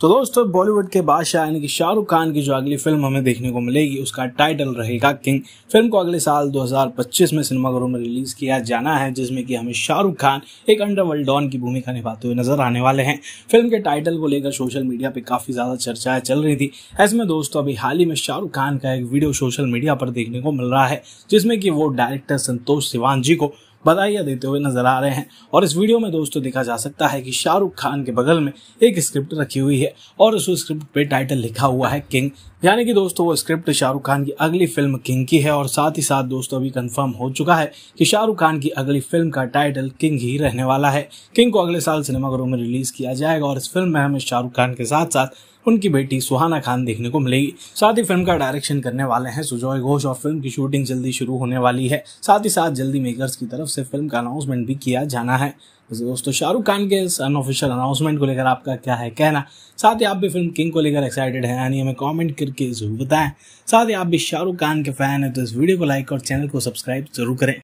तो दोस्तों बॉलीवुड के बादशाह यानी कि शाहरुख खान की जो अगली फिल्म हमें देखने को मिलेगी उसका टाइटल रहेगा किंग फिल्म को अगले साल 2025 में सिनेमाघरों में रिलीज किया जाना है जिसमें कि हमें शाहरुख खान एक अंडरवर्ल्ड डॉन की भूमिका निभाते हुए नजर आने वाले हैं फिल्म के टाइटल को लेकर सोशल मीडिया पर काफी ज्यादा चर्चाएं चल रही थी ऐसे में दोस्तों अभी हाल ही में शाहरुख खान का एक वीडियो सोशल मीडिया पर देखने को मिल रहा है जिसमें कि वो डायरेक्टर संतोष सिवान जी को बधाइयाँ देते हुए नजर आ रहे हैं और इस वीडियो में दोस्तों देखा जा सकता है कि शाहरुख खान के बगल में एक स्क्रिप्ट रखी हुई है और उस स्क्रिप्ट पे टाइटल लिखा हुआ है किंग यानी कि दोस्तों वो स्क्रिप्ट शाहरुख खान की अगली फिल्म किंग की है और साथ ही साथ दोस्तों अभी कंफर्म हो चुका है कि शाहरुख खान की अगली फिल्म का टाइटल किंग ही रहने वाला है किंग को अगले साल सिनेमाघरों में रिलीज किया जाएगा और इस फिल्म में हमें शाहरुख खान के साथ साथ उनकी बेटी सुहाना खान देखने को मिलेगी साथ ही फिल्म का डायरेक्शन करने वाले हैं सुजॉय घोष और फिल्म की शूटिंग जल्दी शुरू होने वाली है साथ ही साथ जल्दी मेकर्स की तरफ से फिल्म का अनाउंसमेंट भी किया जाना है दोस्तों शाहरुख खान के इस अनऑफिशियल अनाउंसमेंट को लेकर आपका क्या है कहना साथ ही आप भी फिल्म किंग को लेकर एक्साइटेड हैं यानी हमें कमेंट करके जरूर बताएं साथ ही आप भी शाहरुख खान के फैन हैं तो इस वीडियो को लाइक और चैनल को सब्सक्राइब जरूर करें